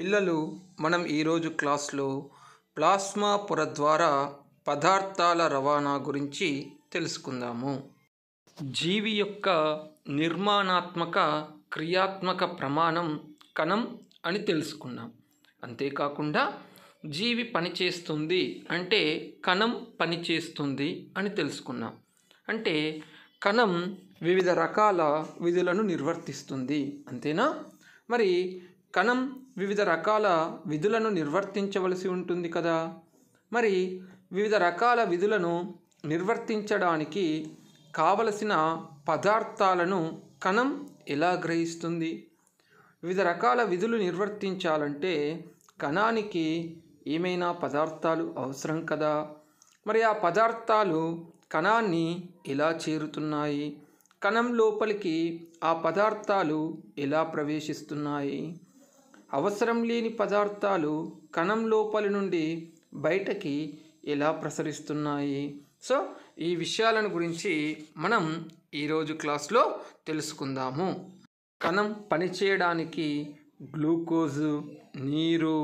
పిల్లలు మనం ఈరోజు క్లాస్లో ప్లాస్మా పొర ద్వారా పదార్థాల రవాణా గురించి తెలుసుకుందాము జీవి యొక్క నిర్మాణాత్మక క్రియాత్మక ప్రమాణం కణం అని తెలుసుకున్నాం అంతేకాకుండా జీవి పనిచేస్తుంది అంటే కణం పనిచేస్తుంది అని తెలుసుకున్నాం అంటే కణం వివిధ రకాల విధులను నిర్వర్తిస్తుంది అంతేనా మరి కణం వివిధ రకాల విధులను నిర్వర్తించవలసి ఉంటుంది కదా మరి వివిధ రకాల విధులను నిర్వర్తించడానికి కావలసిన పదార్థాలను కణం ఎలా గ్రహిస్తుంది వివిధ రకాల విధులు నిర్వర్తించాలంటే కణానికి ఏమైనా పదార్థాలు అవసరం కదా మరి ఆ పదార్థాలు కణాన్ని ఎలా చేరుతున్నాయి కణం లోపలికి ఆ పదార్థాలు ఎలా ప్రవేశిస్తున్నాయి అవసరం లేని పదార్థాలు కణం లోపలి నుండి బయటకి ఎలా ప్రసరిస్తున్నాయి సో ఈ విషయాలను గురించి మనం ఈరోజు క్లాస్లో తెలుసుకుందాము కణం పనిచేయడానికి గ్లూకోజు నీరు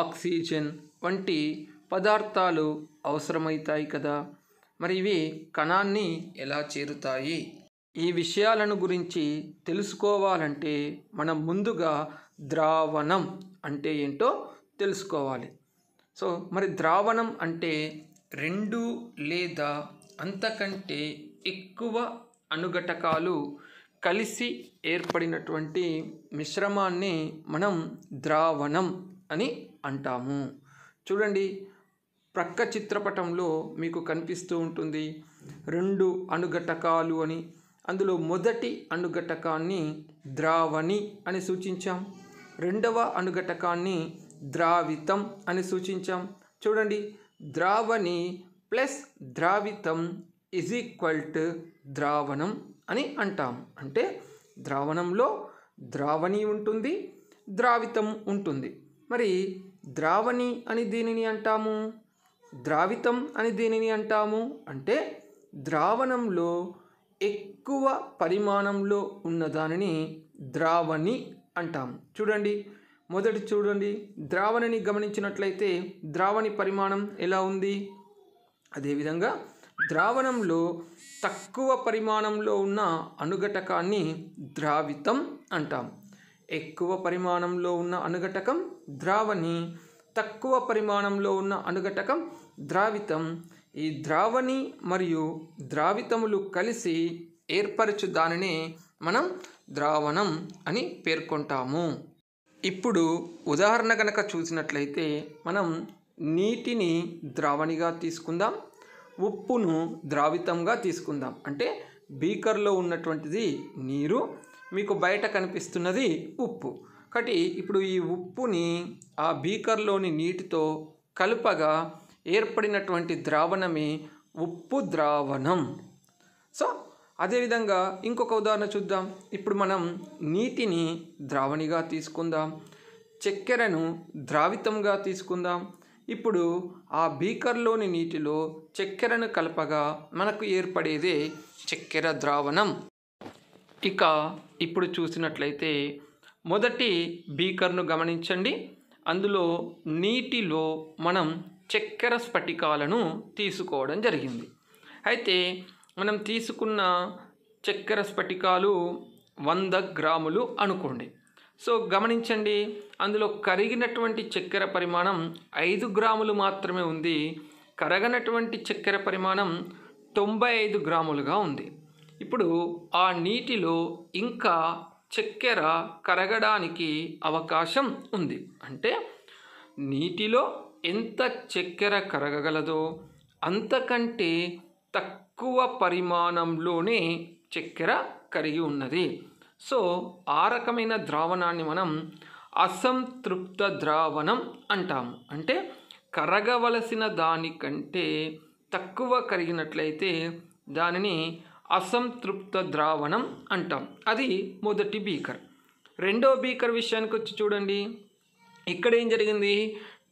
ఆక్సిజన్ వంటి పదార్థాలు అవసరమవుతాయి కదా మరి ఇవి కణాన్ని ఎలా చేరుతాయి ఈ విషయాలను గురించి తెలుసుకోవాలంటే మనం ముందుగా ద్రావణం అంటే ఏంటో తెలుసుకోవాలి సో మరి ద్రావణం అంటే రెండు లేదా అంతకంటే ఎక్కువ అనుఘటకాలు కలిసి ఏర్పడినటువంటి మిశ్రమాన్ని మనం ద్రావణం అని అంటాము చూడండి ప్రక్క చిత్రపటంలో మీకు కనిపిస్తూ ఉంటుంది రెండు అనుఘటకాలు అని అందులో మొదటి అనుఘటకాన్ని ద్రావణి అని సూచించాం రెండవ అనుఘటకాన్ని ద్రావితం అని సూచించాం చూడండి ద్రావణి ప్లస్ ద్రావితం ఇజ్ ఈక్వల్ టు ద్రావణం అని అంటాం అంటే ద్రావణంలో ద్రావణి ఉంటుంది ద్రావితం ఉంటుంది మరి ద్రావణి అని దీనిని అంటాము ద్రావితం అని దీనిని అంటాము అంటే ద్రావణంలో ఎక్కువ పరిమాణంలో ఉన్నదానిని ద్రావణి అంటాం చూడండి మొదటి చూడండి ద్రావణిని గమనించినట్లయితే ద్రావణి పరిమాణం ఎలా ఉంది అదేవిధంగా ద్రావణంలో తక్కువ పరిమాణంలో ఉన్న అనుఘటకాన్ని ద్రావితం అంటాం ఎక్కువ పరిమాణంలో ఉన్న అనుఘటకం ద్రావణి తక్కువ పరిమాణంలో ఉన్న అనుఘటకం ద్రావితం ఈ ద్రావణి మరియు ద్రావితములు కలిసి ఏర్పరచు దానినే మనం ద్రావణం అని పేర్కొంటాము ఇప్పుడు ఉదాహరణ కనుక చూసినట్లయితే మనం నీటిని ద్రావణిగా తీసుకుందాం ఉప్పును ద్రావితంగా తీసుకుందాం అంటే బీకర్లో ఉన్నటువంటిది నీరు మీకు బయట కనిపిస్తున్నది ఉప్పు కాబట్టి ఇప్పుడు ఈ ఉప్పుని ఆ బీకర్లోని నీటితో కలుపగా ఏర్పడినటువంటి ద్రావణమే ఉప్పు ద్రావణం సో అదేవిధంగా ఇంకొక ఉదాహరణ చూద్దాం ఇప్పుడు మనం నీటిని ద్రావణిగా తీసుకుందాం చక్కెరను ద్రావితంగా తీసుకుందాం ఇప్పుడు ఆ బీకర్లోని నీటిలో చక్కెరను కలపగా మనకు ఏర్పడేదే చక్కెర ద్రావణం ఇక ఇప్పుడు చూసినట్లయితే మొదటి బీకర్ను గమనించండి అందులో నీటిలో మనం చక్కెర స్ఫటికాలను తీసుకోవడం జరిగింది అయితే మనం తీసుకున్న చక్కెర స్ఫటికాలు వంద గ్రాములు అనుకోండి సో గమనించండి అందులో కరిగినటువంటి చక్కెర పరిమాణం ఐదు గ్రాములు మాత్రమే ఉంది కరగనటువంటి చక్కెర పరిమాణం తొంభై ఐదు గ్రాములుగా ఉంది ఇప్పుడు ఆ నీటిలో ఇంకా చక్కెర కరగడానికి అవకాశం ఉంది అంటే నీటిలో ఎంత చక్కెర కరగగలదో అంతకంటే తక్కువ తక్కువ పరిమాణంలోనే చక్కెర కలిగి ఉన్నది సో ఆ రకమైన ద్రావణాన్ని మనం అసంతృప్త ద్రావణం అంటాము అంటే కరగవలసిన దానికంటే తక్కువ కరిగినట్లయితే దానిని అసంతృప్త ద్రావణం అంటాం అది మొదటి బీకర్ రెండో బీకర్ విషయానికి వచ్చి చూడండి ఇక్కడ ఏం జరిగింది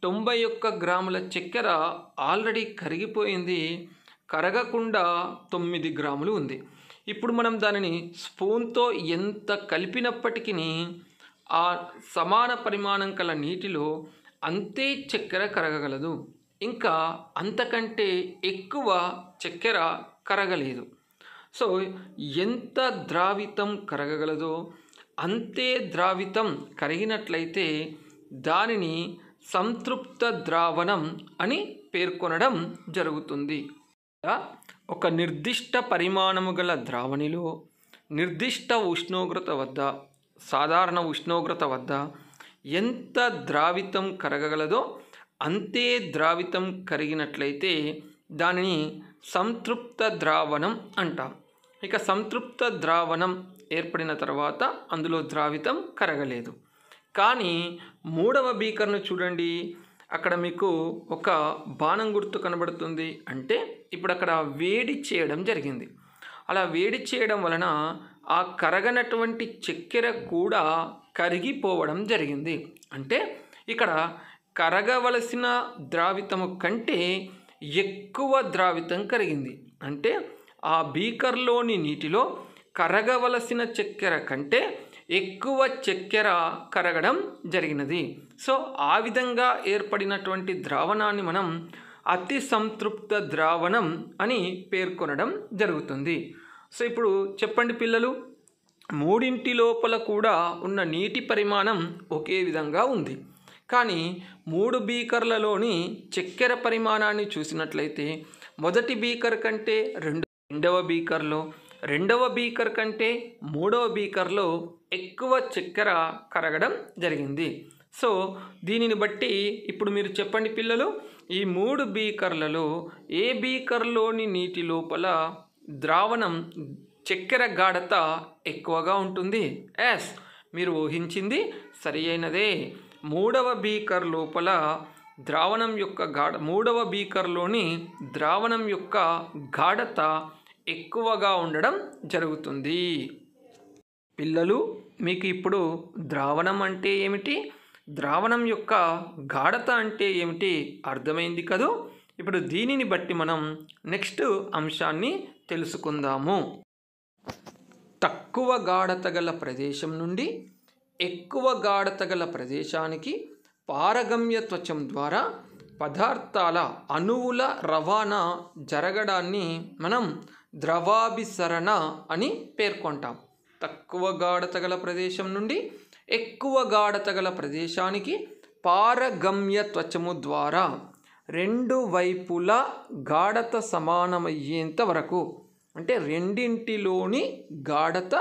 తొంభై ఒక్క గ్రాముల చక్కెర ఆల్రెడీ కరిగిపోయింది కరగకుండా తొమ్మిది గ్రాములు ఉంది ఇప్పుడు మనం దానిని స్పూన్తో ఎంత కలిపినప్పటికీ ఆ సమాన పరిమాణం కల నీటిలో అంతే చక్కెర కరగగలదు ఇంకా అంతకంటే ఎక్కువ చక్కెర కరగలేదు సో ఎంత ద్రావితం కరగగలదో అంతే ద్రావితం కరిగినట్లయితే దానిని సంతృప్త ద్రావణం అని పేర్కొనడం జరుగుతుంది ఒక నిర్దిష్ట పరిమాణము గల ద్రావణిలో నిర్దిష్ట ఉష్ణోగ్రత వద్ద సాధారణ ఉష్ణోగ్రత వద్ద ఎంత ద్రావితం కరగగలదో అంతే ద్రావితం కరిగినట్లయితే దానిని సంతృప్త ద్రావణం అంటాం ఇక సంతృప్త ద్రావణం ఏర్పడిన తర్వాత అందులో ద్రావితం కరగలేదు కానీ మూడవ బీకర్ను చూడండి అక్కడ మీకు ఒక బాణం గుర్తు కనబడుతుంది అంటే ఇప్పుడు అక్కడ వేడి చేయడం జరిగింది అలా వేడి చేయడం వలన ఆ కరగనటువంటి చక్కెర కూడా కరిగిపోవడం జరిగింది అంటే ఇక్కడ కరగవలసిన ద్రావితము కంటే ఎక్కువ ద్రావితం కరిగింది అంటే ఆ బీకర్లోని నీటిలో కరగవలసిన చక్కెర కంటే ఎక్కువ చక్కెర కరగడం జరిగినది సో ఆ విధంగా ఏర్పడినటువంటి ద్రావణాన్ని మనం అతి సంతృప్త ద్రావణం అని పేర్కొనడం జరుగుతుంది సో ఇప్పుడు చెప్పండి పిల్లలు మూడింటి లోపల కూడా ఉన్న నీటి పరిమాణం ఒకే విధంగా ఉంది కానీ మూడు బీకర్లలోని చక్కెర పరిమాణాన్ని చూసినట్లయితే మొదటి బీకర్ కంటే రెండు రెండవ బీకర్లో రెండవ బీకర్ కంటే మూడవ బీకర్లో ఎక్కువ చక్కెర కరగడం జరిగింది సో దీనిని బట్టి ఇప్పుడు మీరు చెప్పండి పిల్లలు ఈ మూడు బీకర్లలో ఏ బీకర్లోని నీటి లోపల ద్రావణం చక్కెర గాఢత ఎక్కువగా ఉంటుంది ఎస్ మీరు ఊహించింది సరి అయినదే మూడవ బీకర్ లోపల ద్రావణం యొక్క గాఢ మూడవ బీకర్లోని ద్రావణం యొక్క గాఢత ఎక్కువగా ఉండడం జరుగుతుంది పిల్లలు మీకు ఇప్పుడు ద్రావణం అంటే ఏమిటి ద్రావణం యొక్క గాఢత అంటే ఏమిటి అర్థమైంది కదూ ఇప్పుడు దీనిని బట్టి మనం నెక్స్ట్ అంశాన్ని తెలుసుకుందాము తక్కువ గాఢత గల ప్రదేశం నుండి ఎక్కువ గాఢత గల ప్రదేశానికి పారగమ్య త్వచం ద్వారా పదార్థాల అణువుల రవాణా జరగడాన్ని మనం ద్రవాభిసరణ అని పేర్కొంటాం తక్కువ గాఢత గల ప్రదేశం నుండి ఎక్కువ గాఢత గల ప్రదేశానికి పారగమ్య త్వచము ద్వారా రెండు వైపులా గాఢత సమానమయ్యేంత వరకు అంటే రెండింటిలోని గాఢత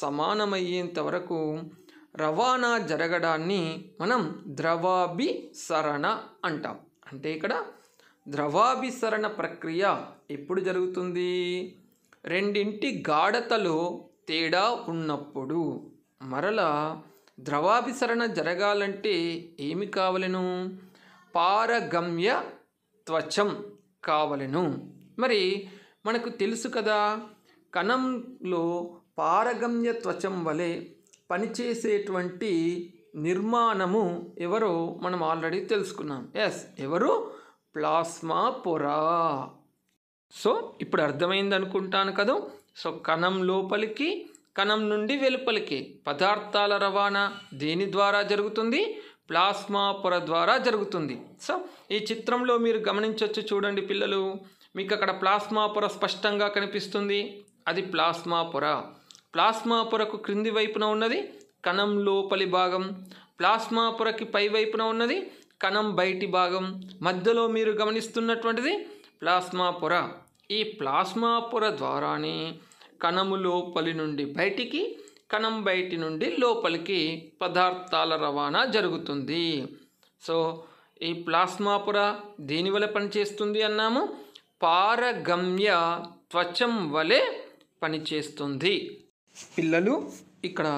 సమానమయ్యేంత వరకు రవాణా జరగడాన్ని మనం ద్రవాభిసరణ అంటాం అంటే ఇక్కడ ద్రవాభిసరణ ప్రక్రియ ఎప్పుడు జరుగుతుంది రెండింటి గాఢతలో తేడా ఉన్నప్పుడు మరలా ద్రవాభిసరణ జరగాలంటే ఏమి కావలను పారగమ్య త్వచం కావలను మరి మనకు తెలుసు కదా కణంలో పారగమ్య త్వచం వలె పనిచేసేటువంటి నిర్మాణము ఎవరో మనం ఆల్రెడీ తెలుసుకున్నాం ఎస్ ఎవరు ప్లాస్మా పొరా సో ఇప్పుడు అర్థమైంది అనుకుంటాను కదా సో కణం లోపలికి కణం నుండి వెలుపలికి పదార్థాల రవాణా దేని ద్వారా జరుగుతుంది ప్లాస్మా పొర ద్వారా జరుగుతుంది సో ఈ చిత్రంలో మీరు గమనించవచ్చు చూడండి పిల్లలు మీకు అక్కడ ప్లాస్మా పొర స్పష్టంగా కనిపిస్తుంది అది ప్లాస్మా పొర ప్లాస్మా పొరకు క్రింది వైపున ఉన్నది కణం లోపలి భాగం ప్లాస్మా పొరకి పై వైపున ఉన్నది కణం బయటి భాగం మధ్యలో మీరు గమనిస్తున్నటువంటిది ప్లాస్మా పొర ఈ ప్లాస్మా పొర ద్వారానే కణము లోపలి నుండి బయటికి కణం బయటి నుండి లోపలికి పదార్థాల రవాణా జరుగుతుంది సో ఈ ప్లాస్మా పొర దీనివల్ల పనిచేస్తుంది అన్నాము పారగమ్య త్వచం వలె పనిచేస్తుంది పిల్లలు ఇక్కడ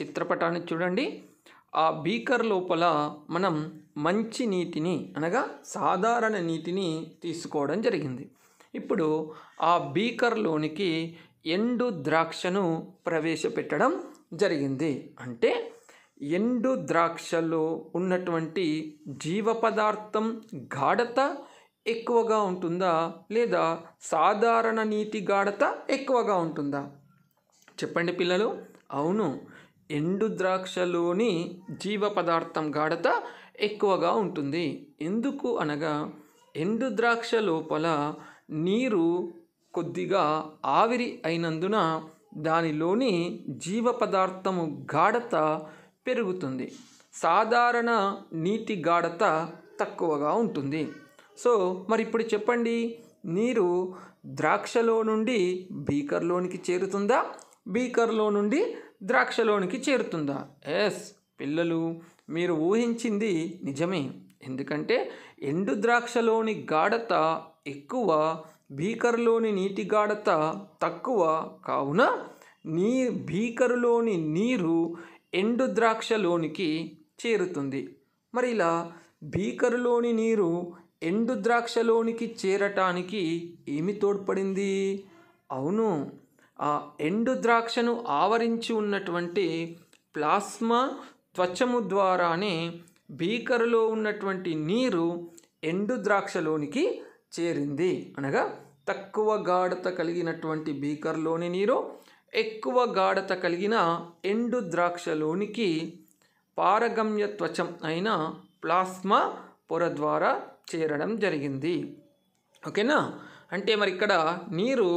చిత్రపటాన్ని చూడండి ఆ బీకర్ లోపల మనం మంచి నీటిని అనగా సాధారణ నీటిని తీసుకోవడం జరిగింది ఇప్పుడు ఆ బీకర్లోనికి ఎండు ద్రాక్షను ప్రవేశపెట్టడం జరిగింది అంటే ఎండు ద్రాక్షలో ఉన్నటువంటి జీవ పదార్థం గాఢత ఎక్కువగా ఉంటుందా లేదా సాధారణ నీటి గాఢత ఎక్కువగా ఉంటుందా చెప్పండి పిల్లలు అవును ఎండు ద్రాక్షలోని జీవ పదార్థం గాఢత ఎక్కువగా ఉంటుంది ఎందుకు అనగా ఎండు ద్రాక్ష లోపల నీరు కొద్దిగా ఆవిరి అయినందున దానిలోని జీవ పదార్థము గాఢత పెరుగుతుంది సాధారణ నీటి గాఢత తక్కువగా ఉంటుంది సో మరి ఇప్పుడు చెప్పండి నీరు ద్రాక్షలో నుండి బీకర్లోనికి చేరుతుందా బీకర్లో నుండి ద్రాక్షలోనికి చేరుతుందా ఎస్ పిల్లలు మీరు ఊహించింది నిజమే ఎందుకంటే ఎండు ద్రాక్షలోని గాఢత ఎక్కువ బీకర్లోని నీటి గాఢత తక్కువ కావున నీ బీకరులోని నీరు ఎండు ద్రాక్షలోనికి చేరుతుంది మరి ఇలా బీకరులోని నీరు ఎండు ద్రాక్షలోనికి చేరటానికి ఏమి తోడ్పడింది అవును ఆ ఎండు ద్రాక్షను ఆవరించి ఉన్నటువంటి ప్లాస్మా త్వచము ద్వారానే బీకరులో ఉన్నటువంటి నీరు ఎండు ద్రాక్షలోనికి చేరింది అనగా తక్కువ గాఢత కలిగినటువంటి బీకర్లోని నీరు ఎక్కువ గాఢత కలిగిన ఎండు ద్రాక్షలోనికి పారగమ్య త్వచం అయిన ప్లాస్మా పొర ద్వారా చేరడం జరిగింది ఓకేనా అంటే మరి ఇక్కడ నీరు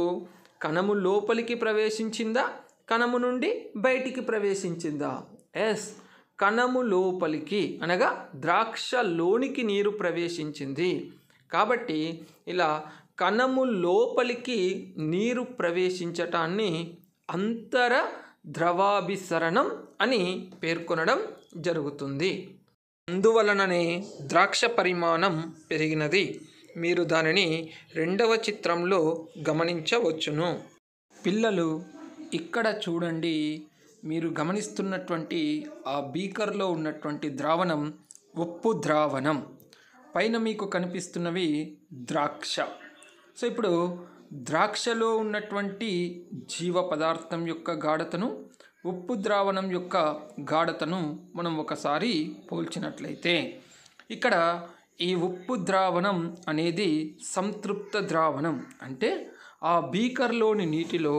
కణము లోపలికి ప్రవేశించిందా కణము నుండి బయటికి ప్రవేశించిందా ఎస్ కణము లోపలికి అనగా ద్రాక్ష లోనికి నీరు ప్రవేశించింది కాబట్టి ఇలా కణము లోపలికి నీరు ప్రవేశించటాన్ని అంతర ద్రవాభిసరణం అని పేర్కొనడం జరుగుతుంది అందువలననే ద్రాక్ష పరిమాణం పెరిగినది మీరు దానిని రెండవ చిత్రంలో గమనించవచ్చును పిల్లలు ఇక్కడ చూడండి మీరు గమనిస్తున్నటువంటి ఆ బీకర్లో ఉన్నటువంటి ద్రావణం ఉప్పు ద్రావణం పైన మీకు కనిపిస్తున్నవి ద్రాక్ష సో ఇప్పుడు ద్రాక్షలో ఉన్నటువంటి జీవ పదార్థం యొక్క గాఢతను ఉప్పు ద్రావణం యొక్క గాఢతను మనం ఒకసారి పోల్చినట్లయితే ఇక్కడ ఈ ఉప్పు ద్రావణం అనేది సంతృప్త ద్రావణం అంటే ఆ బీకర్లోని నీటిలో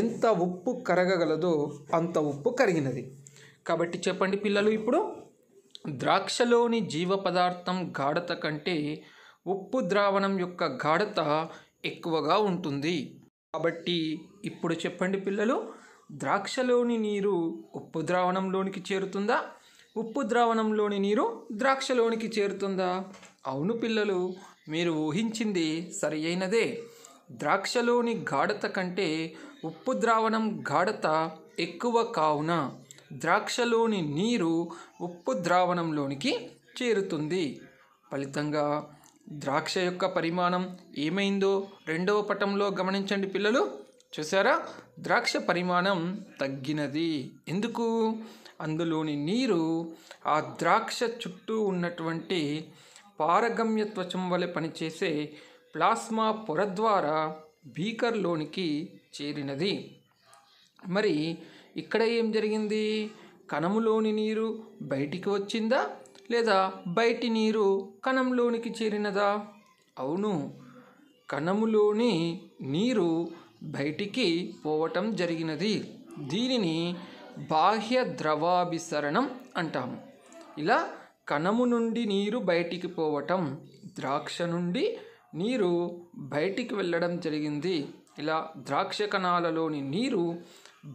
ఎంత ఉప్పు కరగగలదో అంత ఉప్పు కరిగినది కాబట్టి చెప్పండి పిల్లలు ఇప్పుడు ద్రాక్షలోని జీవ పదార్థం గాఢత కంటే ఉప్పు ద్రావణం యొక్క గాఢత ఎక్కువగా ఉంటుంది కాబట్టి ఇప్పుడు చెప్పండి పిల్లలు ద్రాక్షలోని నీరు ఉప్పు ద్రావణంలోనికి చేరుతుందా ఉప్పు ద్రావణంలోని నీరు ద్రాక్షలోనికి చేరుతుందా అవును పిల్లలు మీరు ఊహించింది సరి అయినదే ద్రాక్షలోని గాఢత కంటే ఉప్పు ద్రావణం గాఢత ఎక్కువ కావున ద్రాక్షలోని నీరు ఉప్పు ద్రావణంలోనికి చేరుతుంది ఫలితంగా ద్రాక్ష యొక్క పరిమాణం ఏమైందో రెండవ పటంలో గమనించండి పిల్లలు చూసారా ద్రాక్ష పరిమాణం తగ్గినది ఎందుకు అందులోని నీరు ఆ ద్రాక్ష చుట్టూ ఉన్నటువంటి పారగమ్య త్వచం వలె పనిచేసే ప్లాస్మా పొర ద్వారా బీకర్లోనికి చేరినది మరి ఇక్కడ ఏం జరిగింది కణములోని నీరు బయటికి వచ్చిందా లేదా బయటి నీరు కణంలోనికి చేరినదా అవును కణములోని నీరు బయటికి పోవటం జరిగినది దీనిని బాహ్య ద్రవాభిసరణం అంటాము ఇలా కణము నుండి నీరు బయటికి పోవటం ద్రాక్ష నుండి నీరు బయటికి వెళ్ళడం జరిగింది ఇలా ద్రాక్ష కణాలలోని నీరు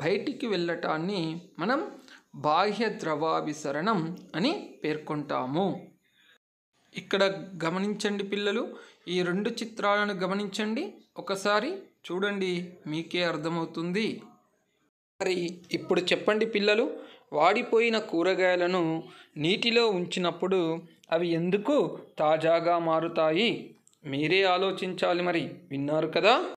బయటికి వెళ్ళటాన్ని మనం బాహ్య ద్రవాభిసరణం అని పేర్కొంటాము ఇక్కడ గమనించండి పిల్లలు ఈ రెండు చిత్రాలను గమనించండి ఒకసారి చూడండి మీకే అర్థమవుతుంది మరి ఇప్పుడు చెప్పండి పిల్లలు వాడిపోయిన కూరగాయలను నీటిలో ఉంచినప్పుడు అవి ఎందుకు తాజాగా మారుతాయి మీరే ఆలోచించాలి మరి విన్నారు కదా